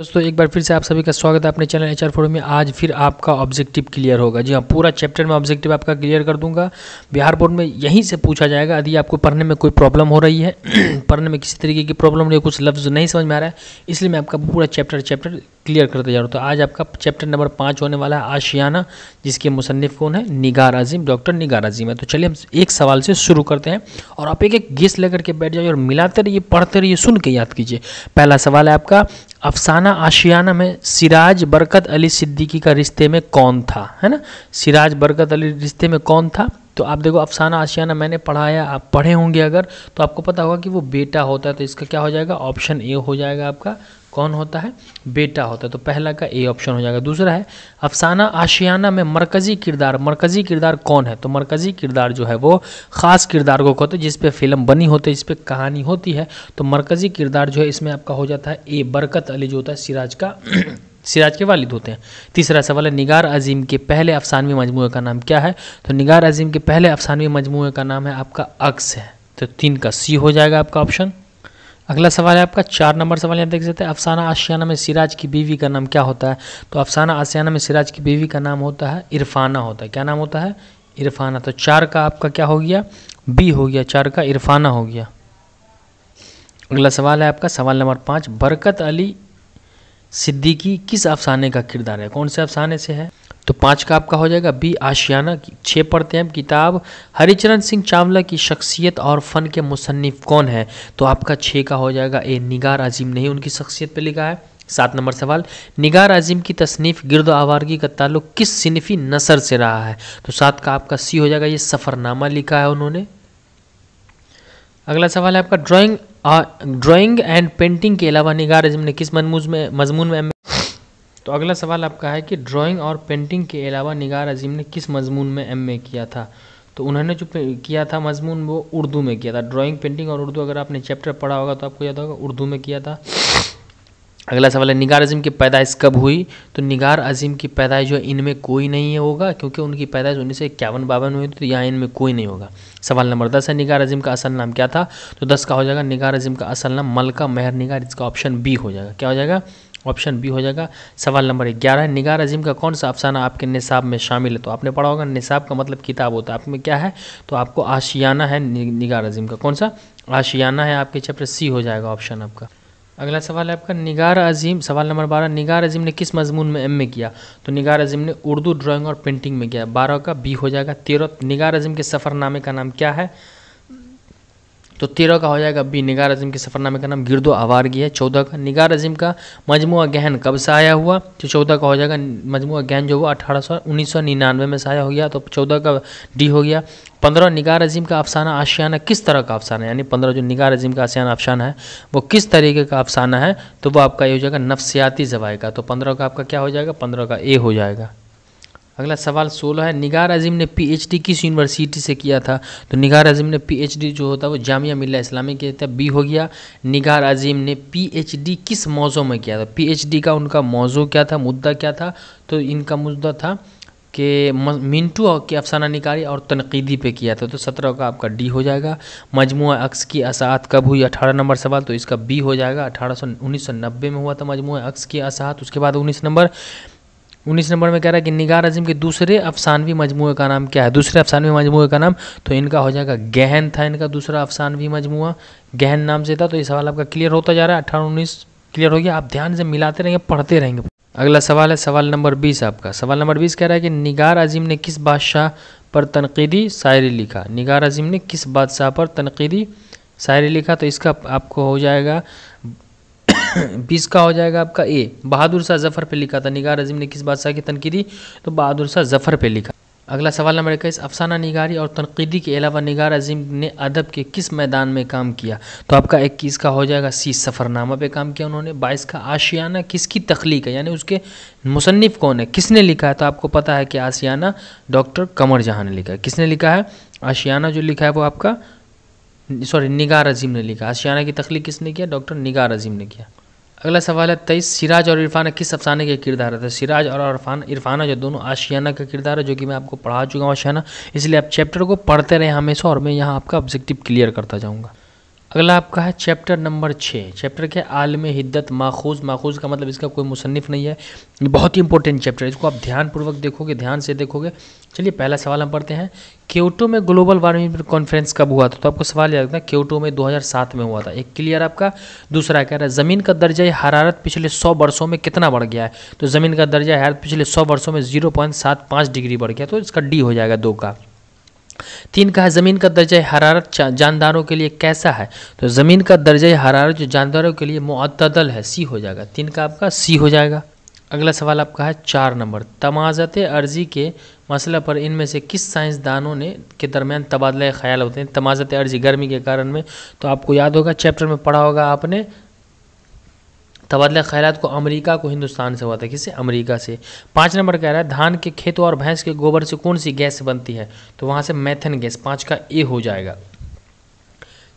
दोस्तों एक बार फिर से आप सभी का स्वागत है अपने चैनल एच आर फोरम में आज फिर आपका ऑब्जेक्टिव क्लियर होगा जी हाँ पूरा चैप्टर में ऑब्जेक्टिव आपका क्लियर कर दूंगा बिहार बोर्ड में यहीं से पूछा जाएगा यदि आपको पढ़ने में कोई प्रॉब्लम हो रही है पढ़ने में किसी तरीके की प्रॉब्लम नहीं है कुछ लफ्ज़ नहीं समझ में आ रहा है इसलिए मैं आपका पूरा चैप्टर चैप्टर क्लियर करते जा रहा हूँ तो आज आपका चैप्टर नंबर पाँच होने वाला है आशियाना जिसके मुसनफ़ कौन है निगार अजीम डॉक्टर निगार अजीम है तो चलिए हम एक सवाल से शुरू करते हैं और आप एक एक गेस लेकर के बैठ जाइए और मिलाते रहिए पढ़ते रहिए सुन के याद कीजिए पहला सवाल है आपका अफसाना आशियाना में सिराज बरकत अली सिद्दीकी का रिश्ते में कौन था है ना सिराज बरकत अली रिश्ते में कौन था तो आप देखो अफसाना आशियाना मैंने पढ़ाया आप पढ़े होंगे अगर तो आपको पता होगा कि वो बेटा होता है तो इसका क्या हो जाएगा ऑप्शन ए हो जाएगा आपका कौन होता है बेटा होता है तो पहला का ए ऑप्शन हो जाएगा दूसरा है अफसाना आशियाना में मरकज़ी किरदार मरकज़ी किरदार कौन है तो मरकज़ी किरदार जो है वो ख़ास किरदार को कहते हैं जिस पे फिल्म बनी होती है जिस पे कहानी होती है तो मरकज़ी किरदार जो है इसमें आपका हो जाता है ए बरकत अली जो होता है सिराज का सिराज के वालिद होते हैं तीसरा सवाल है निगार अजीम के पहले अफसानवी मजमू का नाम क्या है तो निगार अजीम के पहले अफसानवी मजमू का नाम है आपका अक्स है तो तीन का सी हो जाएगा आपका ऑप्शन अगला सवाल है आपका चार नंबर सवाल यहाँ देख सकते हैं अफसाना आशियाना में सिराज की बीवी का नाम क्या होता है तो अफसाना आशियाना में सिराज की बीवी का नाम होता है इरफाना होता है क्या नाम होता है इरफाना तो चार का आपका क्या हो गया बी हो गया चार का इरफाना हो गया अगला सवाल है आपका सवाल नंबर पाँच बरकत अली सिद्दीकी किस अफसाने का किरदार है कौन से अफसाने से है तो पांच का आपका हो जाएगा बी आशियाना की छः पढ़ते हैं किताब हरिचरण सिंह चावला की शख्सियत और फ़न के मुसनफ़ कौन है तो आपका छः का हो जाएगा ए निगार अजीम नहीं उनकी शख्सियत पर लिखा है सात नंबर सवाल निगार अजीम की तसनीफ़ गिरद आवारगी का ताल्लुक किस सिनफी नसर से रहा है तो सात का आपका सी हो जाएगा ये सफ़रनामा लिखा है उन्होंने अगला सवाल है आपका ड्राइंग ड्राइंग एंड पेंटिंग के अलावा निगार अजीम ने किस मनमूज में मजमून में तो अगला सवाल आपका है कि ड्राइंग और पेंटिंग के अलावा निगार अजीम ने किस मजमून में एम ए किया था तो उन्होंने जो किया था मजमून वो उर्दू में किया था ड्राइंग पेंटिंग और उर्दू अगर आपने चैप्टर पढ़ा होगा तो आपको याद होगा उर्दू में किया था अगला सवाल है निगार अजीम की पैदाइश कब हुई तो निगार अजीम की पैदाइश जो इनमें कोई नहीं होगा क्योंकि उनकी पैदाइश उन्नीस सौ इक्यावन बावन हुई तो यहाँ इनमें कोई नहीं होगा सवाल नंबर दस है निगार अजीम का असल नाम क्या था तो दस का हो जाएगा निगार अजीम का असल नाम मलका मेहर निगार इसका ऑप्शन बी हो जाएगा क्या हो जाएगा ऑप्शन बी हो जाएगा सवाल नंबर ग्यारह निगार अजीम का कौन सा अफसाना आपके निसाब में शामिल है तो आपने पढ़ा होगा निसाब का मतलब किताब होता है आप में क्या है तो आपको आशियाना है निगार अजीम का कौन सा आशियाना है आपके चैप्टर सी हो जाएगा ऑप्शन आपका अगला सवाल है आपका निगार अजीम सवाल नंबर बारह निगार अजीम ने किस मजमून में एम ए किया तो निगार अजीम ने उर्दू ड्राइंग और पेंटिंग में किया बारह का बी हो जाएगा तेरह निगार अजीम के सफ़रनामे का नाम क्या है तो तेरह का हो जाएगा बी निगार अजीम के सफरनामे का नाम गिरदो आवारगी है चौदह का निगार अजीम का मजमू गहन कब से आया हुआ तो चौदह का हो जाएगा मजमू गहन जो हुआ अठारह सौ उन्नीस सौ निन्यानवे में से आया हो गया तो चौदह का डी हो गया पंद्रह निगार अजीम का अफसाना आशियाना किस तरह का अफसाना है यानी पंद्रह जो निगार अजीम का आशियाना अफसाना है वो किस तरीके का अफसाना है तो वो आपका ये हो जाएगा नफसियाती जवाय का तो पंद्रह का आपका क्या हो जाएगा पंद्रह का ए हो जाएगा अगला सवाल सोलह है निगार अजीम ने पीएचडी किस यूनिवर्सिटी से किया था तो निगार अजीम ने पीएचडी जो होता है वो जामिया मिल्ला इस्लामी के था बी हो गया निगार अजीम ने पीएचडी किस मौजों में किया था पीएचडी का उनका मौजू क्या था मुद्दा क्या था तो इनका मुद्दा था कि मिंटू के अफसाना निकारी और तनकीदी पे किया था तो सत्रह का आपका डी हो जाएगा मजमु अक्स की असाहत कब हुई अठारह नंबर सवाल तो इसका बी हो जाएगा अठारह सौ उन्नीस सौ नब्बे में हुआ था मजमू अक्स की असाहत उसके बाद उन्नीस नंबर उन्नीस नंबर में कह रहा है कि निगार अजीम के दूसरे अफसानवी मजमू का नाम क्या है दूसरे अफसानवी मजमू का नाम तो इनका हो जाएगा गहन था इनका दूसरा अफसानवी मजमू गहन नाम से था तो ये सवाल आपका क्लियर होता जा रहा है अठारह उन्नीस क्लियर हो गया आप ध्यान से मिलाते रहेंगे पढ़ते रहेंगे अगला सवाल है सवाल नंबर बीस आपका सवाल नंबर बीस कह रहा है कि निगार अजीम ने किस बादशाह पर तनकीदी शायरी लिखा निगार अजीम ने किस बादशाह पर तनकीदी शायरी लिखा तो इसका आपको हो जाएगा बीस का हो जाएगा आपका ए बहादुर शाह जफर पे लिखा था निगार अजीम ने किस बादशाह की तनकीदी तो बहादुर शाह जफर पे लिखा अगला सवाल नंबर इक्कीस अफसाना निगारी और तनकीदी के अलावा निगार अजीम ने अदब के किस मैदान में काम किया तो आपका इक्कीस का हो जाएगा सी सफ़रनामा पे काम किया उन्होंने बाईस का आशियाना किसकी तख्लीक है यानी उसके मुसनफ़ कौन है किसने लिखा है तो आपको पता है कि आशियाना डॉक्टर कमर जहाँ ने लिखा है किसने लिखा है आशियाना जो लिखा है वो आपका सॉरी निगार अजीम ने लिखा आशियाना की तख्लीक किसने किया डॉक्टर निगार अजीम ने किया अगला सवाल है तेईस सिराज और इरफाना किस अफसाने के किरदार है तो सिराज और इरफान इरफाना जो दोनों आशियाना का किरदार है जो कि मैं आपको पढ़ा चुका हूँ आशियाना इसलिए आप चैप्टर को पढ़ते रहें हमेशा और मैं यहाँ आपका ऑब्जेक्टिव क्लियर करता जाऊँगा अगला आपका है चैप्टर नंबर छः चैप्टर के आलम हिद्दत माखूज माखूज का मतलब इसका कोई मुसनफ़ नहीं है ये बहुत ही इंपॉर्टेंट चैप्टर है इसको आप ध्यानपूर्वक देखोगे ध्यान से देखोगे चलिए पहला सवाल हम पढ़ते हैं क्योटो में ग्लोबल वार्मिंग कॉन्फ्रेंस कब हुआ था तो आपको सवाल याद रखना क्योटो में 2007 में हुआ था एक क्लियर आपका दूसरा कह रहा है ज़मीन का दर्जा हरारत पिछले सौ वर्षों में कितना बढ़ गया है तो ज़मीन का दर्जा हरारत पिछले सौ वर्षों में जीरो डिग्री बढ़ गया तो इसका डी हो जाएगा दो का तीन का है ज़मीन का दर्जा हरारत जानदारों के लिए कैसा है तो ज़मीन का दर्जा हरारत जो जानदारों के लिए मतदल है सी हो जाएगा तीन का आपका सी हो जाएगा अगला सवाल आपका है चार नंबर तमाजत अर्जी के मसले पर इनमें से किस साइंसदानों ने के दरमियान तबादला ख्याल होते हैं तमाजत अर्जी गर्मी के कारण में तो आपको याद होगा चैप्टर में पढ़ा होगा आपने तबादला ख्याल को अमेरिका को हिंदुस्तान से हुआ था किससे अमेरिका से पाँच नंबर कह रहा है धान के खेतों और भैंस के गोबर से कौन सी गैस बनती है तो वहाँ से मैथन गैस पाँच का ए हो जाएगा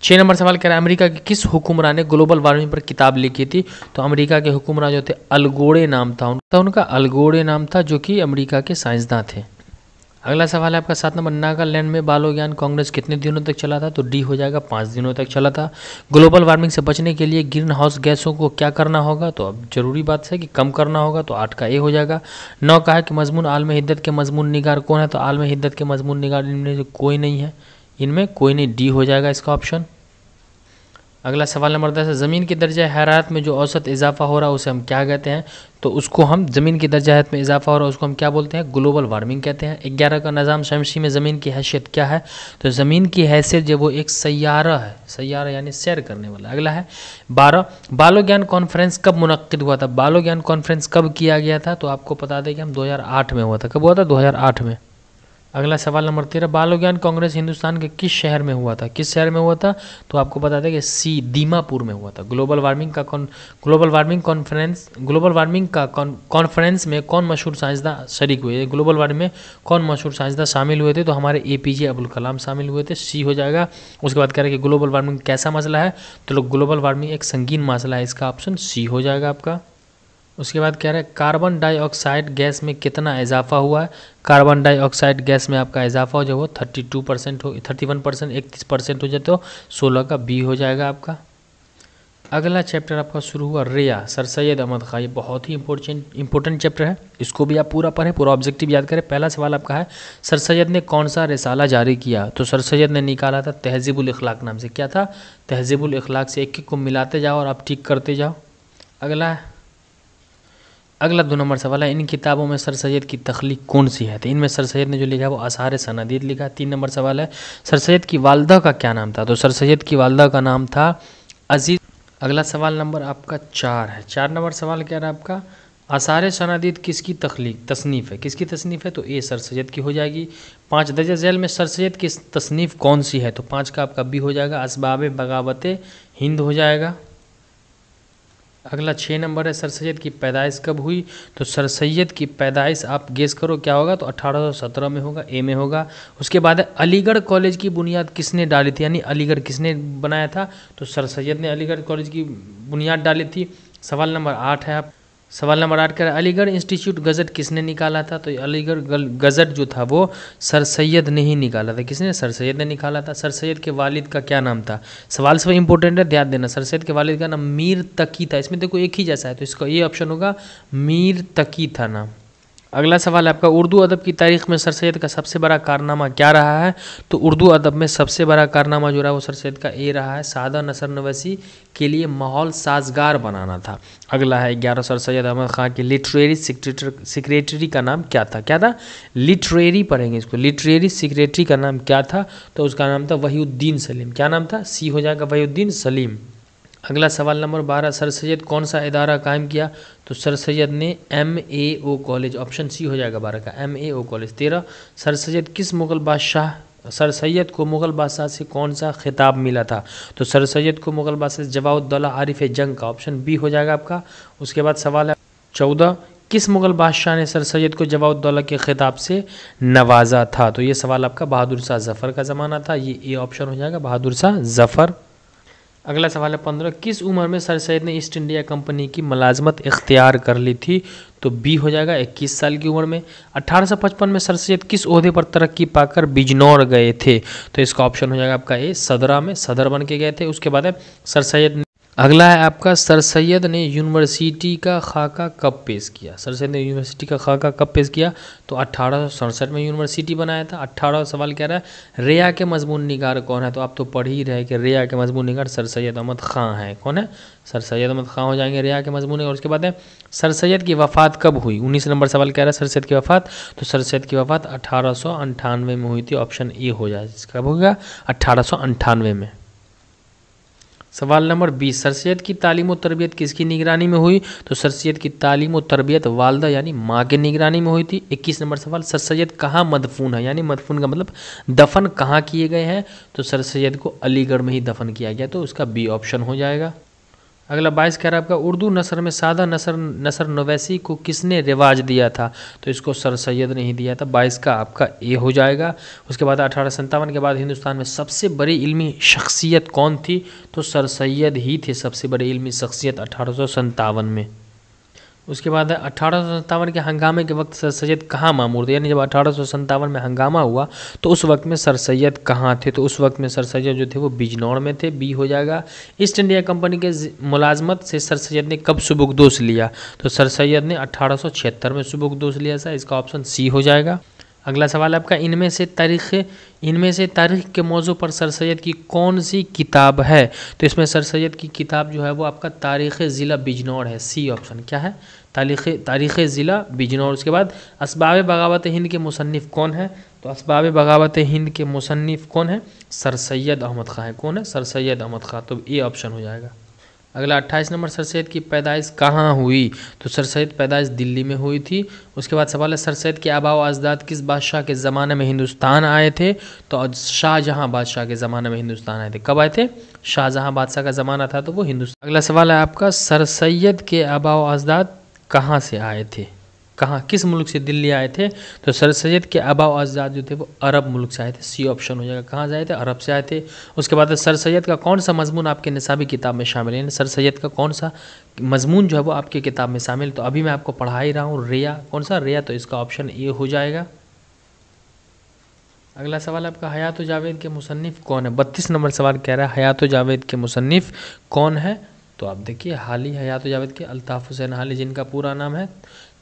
छः नंबर सवाल कह रहा है अमेरिका के किस हुक्मरान ने ग्लोबल वार्मिंग पर किताब लिखी थी तो अमेरिका के हुक्मरान जो थे अलगोड़े नाम था उनका तो उनका अलगोड़े नाम था जो कि अमेरिका के साइंसदान थे अगला सवाल है आपका सात नंबर नागालैंड में बाल अभियान कांग्रेस कितने दिनों तक चला था तो डी हो जाएगा पाँच दिनों तक चला था ग्लोबल वार्मिंग से बचने के लिए ग्रीन हाउस गैसों को क्या करना होगा तो अब जरूरी बात है कि कम करना होगा तो आठ का ए हो जाएगा नौ का है कि मजमून आलम हिद्दत के मजमून निगार कौन है तो आलम हिद्दत के मजमून निगार इनमें कोई नहीं है इनमें कोई नहीं डी हो जाएगा इसका ऑप्शन अगला सवाल नंबर दस है ज़मीन के दर्जा हरारत में जो औसत इजाफा हो रहा है उसे हम क्या कहते हैं तो उसको हम ज़मीन के दर्जा हरारत में इजाफा हो रहा है उसको हम क्या बोलते हैं ग्लोबल वार्मिंग कहते हैं ग्यारह का निज़ाम शमसी में ज़मीन की हैसियत क्या है तो ज़मीन की हैसियत जब वो एक सैारा है सैारा यानी सैर करने वाला अगला है बारह बालो ज्ञान कॉन्फ्रेंस कब मुनद हुआ था बालो ज्ञान कॉन्फ्रेंस कब किया गया था तो आपको बता दें कि हम दो में हुआ था कब हुआ था दो में अगला सवाल नंबर तेरह बाल विज्ञान कांग्रेस हिंदुस्तान के किस शहर में हुआ था किस शहर में हुआ था तो आपको बता दें कि सी दीमापुर में हुआ था ग्लोबल वार्मिंग का कौन global warming conference global warming का कॉन्फ्रेंस में कौन मशहूर साइंसदान शरीक हुए ग्लोबल वार्मिंग में कौन मशहूर साइंसदान शामिल हुए थे तो हमारे ए पी जे अब्दुल कलाम शामिल हुए थे सी हो जाएगा उसके बाद कह रहे कि ग्लोबल वार्मिंग कैसा मसला है तो लोग ग्लोबल वार्मिंग एक संगीन मसला है इसका ऑप्शन सी हो जाएगा आपका उसके बाद क्या रहा है कार्बन डाइऑक्साइड गैस में कितना इजाफा हुआ है कार्बन डाइऑक्साइड गैस में आपका इजाफा हो जो वो थर्टी टू परसेंट हो थर्टी वन परसेंट इकतीस परसेंट हो जाए तो सोलह का बी हो जाएगा आपका अगला चैप्टर आपका शुरू हुआ रिया सर सैयद अहमद खा ये बहुत ही इंपॉर्टेंट इंपॉर्टेंट चैप्टर है इसको भी आप पूरा पढ़ें पूरा ऑब्जेक्टिव याद करें पहला सवाल आपका है सर सैयद ने कौन सा रिसाला जारी किया तो सर सैयद ने निकाला था तहजीबुल इखलाक नाम से क्या था तहजीबुल इखलाक से एक एक को मिलाते जाओ और आप ठीक करते जाओ अगला है अगला दो नंबर सवाल है इन किताबों में सर सैद की तख्लीक कौन सी है तो इनमें सर सैद ने जो लिखा है वो आसार सनादीद लिखा तीन नंबर सवाल है सर सैद की वालदा का क्या नाम था तो सर सैद की वालदा का नाम था अजीज़ अगला सवाल नंबर आपका चार है चार नंबर सवाल क्या रहा आपका आसार सनादीद किसकी तख्लीक तसनीफ़ है किसकी तसनीफ़ है तो ए सर सैद की हो जाएगी पाँच दर्जा झैल में सर सैद की तसनीफ़ कौन सी है तो पाँच का आपका बी हो जाएगा इसबाब बगावत हिंद हो जाएगा अगला छः नंबर है सर सैद की पैदाइश कब हुई तो सर सैद की पैदाइश आप गेस करो क्या होगा तो 1817 में होगा ए में होगा उसके बाद है अलीगढ़ कॉलेज की बुनियाद किसने डाली थी यानी अलीगढ़ किसने बनाया था तो सर सैद ने अलीगढ़ कॉलेज की बुनियाद डाली थी सवाल नंबर आठ है आप सवाल नंबर आठ है अलीगढ़ इंस्टीट्यूट गजट किसने निकाला था तो अलीगढ़ गजट जो था वो सर सैयद ने ही निकाला था किसने सर सैयद ने निकाला था सर सैयद के वालिद का क्या नाम था सवाल सब इंपॉर्टेंट है ध्यान देना सर सैयद के वालिद का नाम मीर तकी था इसमें देखो एक ही जैसा है तो इसका ये ऑप्शन होगा मीर तकी था नाम अगला सवाल है आपका उर्दू अदब की तारीख में सर सैद का सबसे बड़ा कारनामा क्या रहा है तो उर्दू अदब में सबसे बड़ा कारनामा जो रहा वो सर सैद का ये रहा है सादा नसर नवसी के लिए माहौल साजगार बनाना था अगला है ग्यारह सर सैद अहमद ख़ान के लिटरेरी सिक्रेटरी का नाम क्या था क्या था लिटरेरी पढ़ेंगे इसको लिटरेरी सिक्रेटरी का नाम क्या था तो उसका नाम था वहीद्दीन सलीम क्या नाम था सी हो जाएगा वहीद्दीन सलीम अगला सवाल नंबर बारह सर सैयद कौन सा इदारा कायम किया तो सर सैयद ने M A O college option C हो जाएगा बारह का एम ए ओ कॉलेज तेरह सर सैयद किस मुग़ल बादशाह सर सैयद को मुग़ल बादशाह से कौन सा खिताब मिला था तो सर सैयद को मुग़ल बादशाह जवाउद्दौला आरिफ जंग का ऑप्शन बी हो जाएगा आपका उसके बाद सवाल है चौदह किस मुग़ल बादशाह ने सर सैयद को जवाउद्दौला के खिताब से नवाजा था तो ये सवाल आपका बहादुर शाह जफ़र का ज़माना था ये ए ऑप्शन हो जाएगा बहादुर शाह जफ़र अगला सवाल है पंद्रह किस उम्र में सर सैद ने ईस्ट इंडिया कंपनी की मलाजमत इख्तियार कर ली थी तो बी हो जाएगा इक्कीस साल की उम्र में अठारह सौ पचपन में सर सैद किस अहदे पर तरक्की पाकर बिजनौर गए थे तो इसका ऑप्शन हो जाएगा आपका ए सदरा में सदर बन के गए थे उसके बाद है सर सैद अगला है आपका सर सैद ने यूनिवर्सिटी का खाका कब पेश किया सर सैद ने यूनिवर्सिटी का खाका कब पेश किया तो अट्ठारह में यूनिवर्सिटी बनाया था अट्ठारह सवाल कह रहा है रेया के मजमून निगार कौन है तो आप तो पढ़ ही रहे कि रेया के मजमून निगार सर सैद अहमद खां हैं कौन है सर सैद अहमद खां हो जाएंगे रेया के मजमून और उसके बाद है सर सैद की वफ़ात कब हुई उन्नीस नंबर सवाल कह रहा है सर सैद की वफ़ात तो सर सैद की वफ़ात अठारह में हुई थी ऑप्शन ए हो जाए कब होगा अट्ठारह में सवाल नंबर बीस सैद की तालीम और तरबियत किसकी निगरानी में हुई तो सर सैद की तालीम और तरबियत वालदा यानी माँ की निगरानी में हुई थी इक्कीस नंबर सवाल सर सैद कहाँ मदफून है यानी मदफून का मतलब दफन कहाँ किए गए हैं तो सर सैद को अलीगढ़ में ही दफन किया गया तो उसका बी ऑप्शन हो जाएगा अगला बाईस कह रहा है आपका उर्दू नसर में सादा नसर नसर नवैसी को किसने रिवाज दिया था तो इसको सर सैद ने ही दिया था बाईस का आपका ए हो जाएगा उसके बाद अठारह सत्तावन के बाद हिंदुस्तान में सबसे बड़ी इल्मी शख्सियत कौन थी तो सर सैद ही थे सबसे बड़ी इल्मी शख्सियत अठारह में उसके बाद अठारह के हंगामे के वक्त सर सैद कहाँ मामूर थे यानी जब अठारह में हंगामा हुआ तो उस वक्त में सर सैद कहाँ थे तो उस वक्त में सर सैद जो थे वो बिजनौर में थे बी हो जाएगा ईस्ट इंडिया कंपनी के मुलाजमत से सर सैद ने कब सुबुकदोष लिया तो सर सैद ने अठारह में सुबुकदोष लिया था इसका ऑप्शन सी हो जाएगा अगला सवाल आपका इनमें से तारीख इनमें से तारीख के मौजू पर सर सैद की कौन सी किताब है तो इसमें सर सैद की किताब जो है वो आपका तारीख़ ज़िला बिजनौर है सी ऑप्शन क्या है तारीख तारीख़ ज़िला बिजनौर और उसके बाद इसबाब बगावत हिंद के मुसनफ़ कौन है तो इसबाब बगावत हिंद के मुसनफ़ कौन है सर सैद अहमद ख़ाँ है कौन है सर सैद अहमद ख़ाँ तो ये ऑप्शन हो जाएगा अगला अट्ठाईस नंबर सर सैद की पैदाइश कहाँ हुई तो सर सैद पैदाइश दिल्ली में हुई थी उसके बाद सवाल है सर सैद के आबा अजदाद किस बादशाह के ज़माने में हिंदुस्तान आए थे तो शाहजहाँ बादशाह के ज़माने में हिंदुस्तान आए थे कब आए थे शाहजहाँ बादशाह का ज़माना था तो वो हिंदुस्तान अगला सवाल है आपका सर सैद के आबा अजदाद कहाँ से आए थे कहाँ किस मुल्क से दिल्ली आए थे तो सर सैद के अबाव आज़ाद जो थे वो अरब मुल्क से आए थे सी ऑप्शन हो जाएगा कहाँ से आए थे अरब से आए थे उसके बाद सर सैद का कौन सा मजमून आपके निसाबी किताब में शामिल है सर सैद का कौन सा मजमून जो है वो आपकी किताब में शामिल तो अभी मैं आपको पढ़ा ही रहा हूँ रिया कौन सा रिया तो इसका ऑप्शन ए हो जाएगा अगला सवाल आपका हयात जावेद के मुसनफ़ कौन है बत्तीस नंबर सवाल कह रहा है हयात जावेद के मुसनफ़ कौन है तो आप देखिए हाल ही हयात जावेद के अल्ताफ़ हुसैन हाल जिनका पूरा नाम है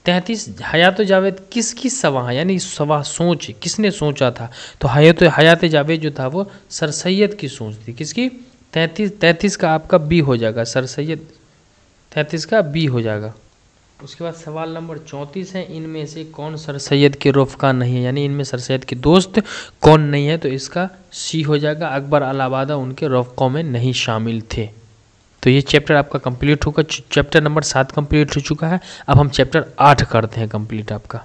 तैंतीस हयात जावेद किसकी सवा यानी सवा सोच किसने सोचा था तो हयात हयात जावेद जो था वो सर सैद की सोच थी किसकी तैंतीस तैंतीस का आपका बी हो जाएगा सर सैद तैंतीस का बी हो जाएगा उसके बाद सवाल नंबर चौंतीस है इनमें से कौन सर सैद के रुफका नहीं है यानी इनमें सर सैद के दोस्त कौन नहीं है तो इसका सी हो जाएगा अकबर अलाबादा उनके रोफकों में नहीं शामिल थे तो ये चैप्टर आपका कंप्लीट होगा चैप्टर नंबर सात कंप्लीट हो चुका है अब हम चैप्टर आठ करते हैं कंप्लीट आपका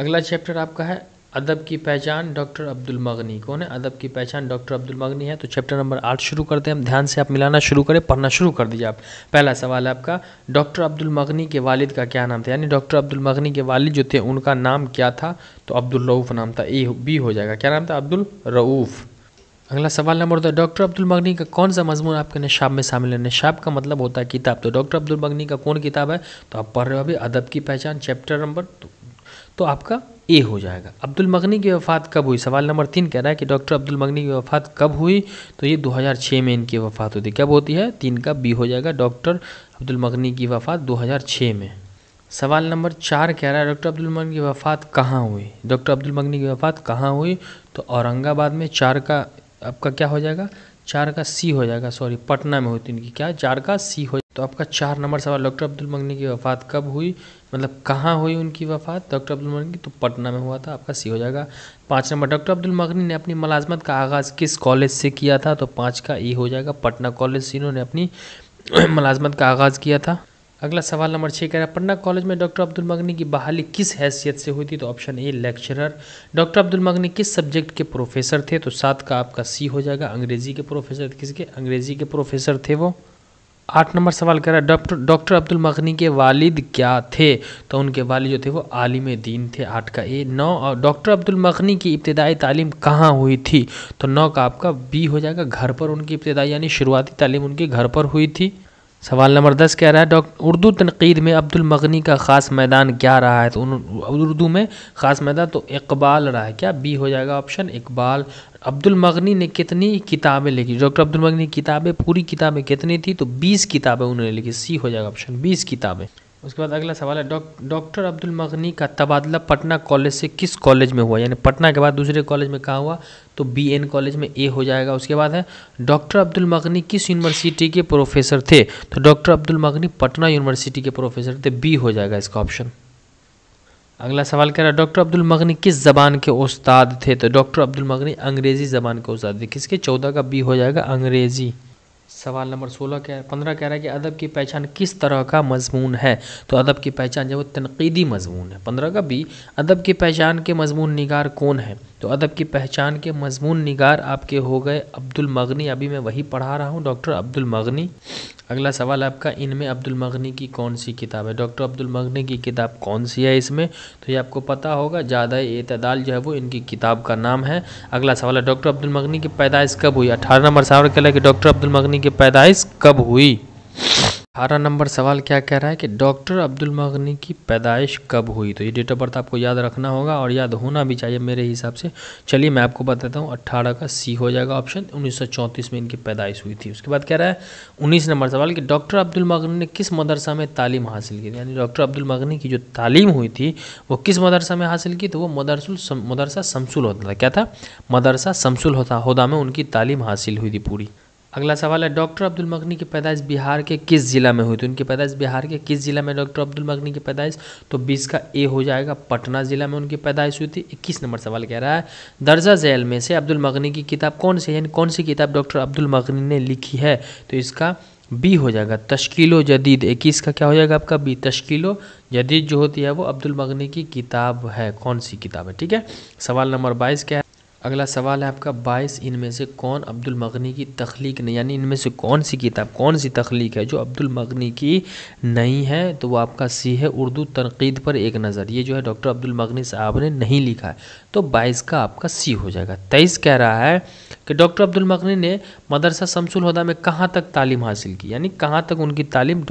अगला चैप्टर आपका है अदब की पहचान डॉक्टर अब्दुल मगनी कौन है अदब की पहचान डॉक्टर अब्दुल मगनी है तो चैप्टर नंबर आठ शुरू करते हैं हम ध्यान से आप मिलाना शुरू करें पढ़ना शुरू कर दीजिए आप पहला सवाल है आपका डॉक्टर अब्दुल मगनी के वालिद का क्या नाम था यानी डॉक्टर अब्दुल मगनी के वालिद जो थे उनका नाम क्या था तो अब्दुल रऊफ़ नाम था ए बी हो जाएगा क्या नाम था अब्दुल रऊफ़ अगला सवाल नंबर होता है डॉक्टर अब्दुल मगनी का कौन सा मजमून आपके नशाब में शामिल है नशाब का मतलब होता है किताब तो डॉक्टर अब्दुल मगनी का कौन किताब है तो आप पढ़ रहे हो अभी अदब की पहचान चैप्टर नंबर तो, तो आपका ए हो जाएगा अब्दुल मगनी की वफ़ात कब हुई सवाल नंबर तीन कह रहा है कि डॉक्टर अब्दुल मगनी की वफ़ात कब हुई तो ये 2006 में इनकी वफ़ात होती कब होती है तीन का बी हो जाएगा डॉक्टर अब्दुल मगनी की वफ़ात 2006 में सवाल नंबर चार कह रहा है डॉक्टर अब्दुल मगनी की वफ़ात कहाँ हुई डॉक्टर अब्दुल मगनी की वफ़ात कहाँ हुई तो औरंगाबाद में चार का आपका क्या हो जाएगा चार का सी हो जाएगा सॉरी पटना में हुई थी इनकी क्या चार का सी हो तो आपका चार नंबर सवाल डॉक्टर अब्दुल मंगनी की वफ़ात कब हुई मतलब कहाँ हुई उनकी वफ़ात डॉक्टर अब्दुल मंगनी तो पटना में हुआ था आपका सी हो जाएगा पाँच नंबर डॉक्टर अब्दुल मंगनी ने अपनी मलाजमत का आगाज़ किस कॉलेज से किया था तो पाँच का ई हो जाएगा पटना कॉलेज से इन्होंने अपनी मलाजमत का आगाज़ किया था अगला सवाल नंबर छः कह रहा है पन्ना कॉलेज में डॉक्टर अब्दुल मगनी की बहाली किस हैसियत से हुई थी तो option A lecturer doctor Abdul मगनी किस सब्जेक्ट के प्रोफेसर थे तो सात का आपका सी हो जाएगा अंग्रेजी के प्रोफेसर किसके अंग्रेजी के प्रोफेसर थे वो आठ नंबर सवाल कह रहा है डॉक्टर डॉक्टर अब्दुल मगनी के वालिद क्या थे तो उनके वालिद जो थे वो आलिम दीन थे आठ का ए नौ और डॉक्टर अब्दुल मगनी की इब्तदाई तालीम कहाँ हुई थी तो नौ का आपका बी हो जाएगा घर पर उनकी इब्तदाई यानी शुरुआती तालीम उनके घर पर हुई थी सवाल नंबर दस कह रहा है डॉक्टर उर्दू तनकीद में अब्दुल मगनी का ख़ास मैदान क्या रहा है तो उर्दू में ख़ास मैदान तो इकबाल रहा है क्या बी हो जाएगा ऑप्शन इकबाल अब्दुल मगनी ने कितनी किताबें लिखी डॉक्टर अब्दुल मगनी किताबें पूरी किताबें कितनी थी तो बीस किताबें उन्होंने लिखी सी हो जाएगा ऑप्शन बीस किताबें उसके बाद अगला सवाल है डॉक्टर अब्दुल मगनी का तबादला पटना कॉलेज से किस कॉलेज में हुआ यानी पटना के बाद दूसरे कॉलेज में कहाँ हुआ तो बीएन कॉलेज में ए हो जाएगा उसके बाद है डॉक्टर अब्दुल मगनी किस यूनिवर्सिटी के प्रोफेसर थे तो डॉक्टर अब्दुल मगनी पटना यूनिवर्सिटी के प्रोफेसर थे बी हो जाएगा इसका ऑप्शन अगला सवाल कह रहा है डॉक्टर अब्दुल मगनी किस ज़बान के उस्ताद थे तो डॉक्टर अब्दुल मगनी अंग्रेज़ी ज़बान के उस्ताद थे किसके चौदह का बी हो जाएगा अंग्रेज़ी सवाल नंबर सोलह कह पंद्रह कह रहा है कि अदब की पहचान किस तरह का मजमून है तो अदब की पहचान जो है वो तनकीदी मजमून है पंद्रह का भी अदब की पहचान के मजमून निगार कौन है तो अदब की पहचान के मजमून निगार आपके हो गए अब्दुल मगनी अभी मैं वही पढ़ा रहा हूँ डॉक्टर अब्दुल मगनी अगला सवाल आपका इनमें अब्दुल मगनी की कौन सी किताब है डॉक्टर अब्दुल मगनी की किताब कौन सी है इसमें तो ये आपको पता होगा ज़्यादा इतदाल जो है वो इनकी किताब का नाम है अगला सवाल है डॉक्टर अब्दुल मगनी की पैदाइश कब हुई अठारह नंबर सवाल कहला कि डॉक्टर अब्दुल मगनी की पैदाइश कब हुई अठारह नंबर सवाल क्या कह रहा है कि डॉक्टर अब्दुल मगनी की पैदाइश कब हुई तो ये डेट ऑफ बर्थ आपको याद रखना होगा और याद होना भी चाहिए मेरे हिसाब से चलिए मैं आपको बताता हूँ अट्ठारह का सी हो जाएगा ऑप्शन उन्नीस में इनकी पैदाइश हुई थी उसके बाद कह रहा है उन्नीस नंबर सवाल कि डॉक्टर अब्दुल मगनी ने किस मदरसा में तालीम हासिल की यानी डॉक्टर अब्दुल मगनी की जो तालीम हुई थी वो किस मदरसा में हासिल की तो वो मदरसुल मदरसा शमसुल होता था क्या था मदरसा शमसुल होता होदा में उनकी तालीम हासिल हुई थी पूरी अगला सवाल है डॉक्टर अब्दुल मगनी की पैदाइश बिहार के किस ज़िला में हुई थी उनकी पैदाइश बिहार के किस ज़िला में डॉक्टर अब्दुल मगनी की पैदाइश तो बीस का ए हो जाएगा पटना ज़िला में उनकी पैदाइश हुई थी इक्कीस नंबर सवाल कह रहा है दर्जा जैल में से अब्दुल मगनी की किताब कौन सी यानी कौन सी किताब डॉक्टर अब्दुल मगनी ने लिखी है तो इसका बी हो जाएगा तश्किलो जदीद इक्कीस का क्या हो जाएगा आपका बी तश्किलो जदीद जो होती है वो अब्दुल मगनी की किताब है कौन सी किताब है ठीक है सवाल नंबर बाईस क्या है अगला सवाल है आपका बाईस इनमें से कौन अब्दुल मगनी की तख्लीक नहीं यानी इनमें से कौन सी किताब कौन सी तख्लीक है जो अब्दुल मगनी की नहीं है तो वो आपका सी है उर्दू तनकीद पर एक नज़र ये जो है डॉक्टर अब्दुल मगनी साहब ने नहीं लिखा है तो 22 का आपका सी हो जाएगा 23 कह रहा है कि डॉक्टर अब्दुल मगनी ने मदरसा शमसुल हदा में कहाँ तक तालीम हासिल की यानी कहाँ तक उनकी तालीम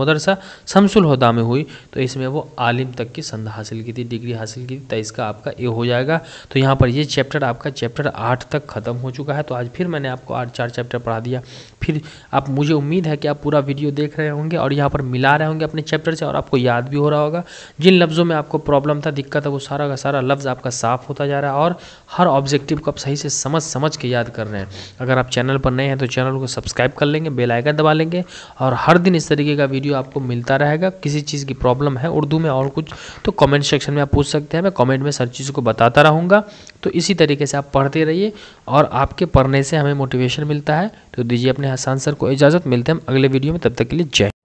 मदरसा शमसुल हदा में हुई तो इसमें वो आलिम तक की संद हासिल की थी डिग्री हासिल की थी तेईस का आपका ए हो जाएगा तो यहाँ पर ये चैप्टर आपका चैप्टर आठ तक ख़त्म हो चुका है तो आज फिर मैंने आपको आठ चार चैप्टर पढ़ा दिया फिर आप मुझे उम्मीद है कि आप पूरा वीडियो देख रहे होंगे और यहाँ पर मिला रहे होंगे अपने चैप्टर से और आपको याद भी हो रहा होगा जिन लफ्ज़ों में आपको प्रॉब्लम था दिक्कत है वो सारा का सारा लफ्ज़ आपका साफ साफ होता जा रहा है और हर ऑब्जेक्टिव को आप सही से समझ समझ के याद कर रहे हैं अगर आप चैनल पर नए हैं तो चैनल को सब्सक्राइब कर लेंगे बेल आइकन दबा लेंगे और हर दिन इस तरीके का वीडियो आपको मिलता रहेगा किसी चीज़ की प्रॉब्लम है उर्दू में और कुछ तो कमेंट सेक्शन में आप पूछ सकते हैं मैं कॉमेंट में सर चीज़ को बताता रहूँगा तो इसी तरीके से आप पढ़ते रहिए और आपके पढ़ने से हमें मोटिवेशन मिलता है तो दीजिए अपने हसान सर को इजाज़त मिलते हैं अगले वीडियो में तब तक के लिए जय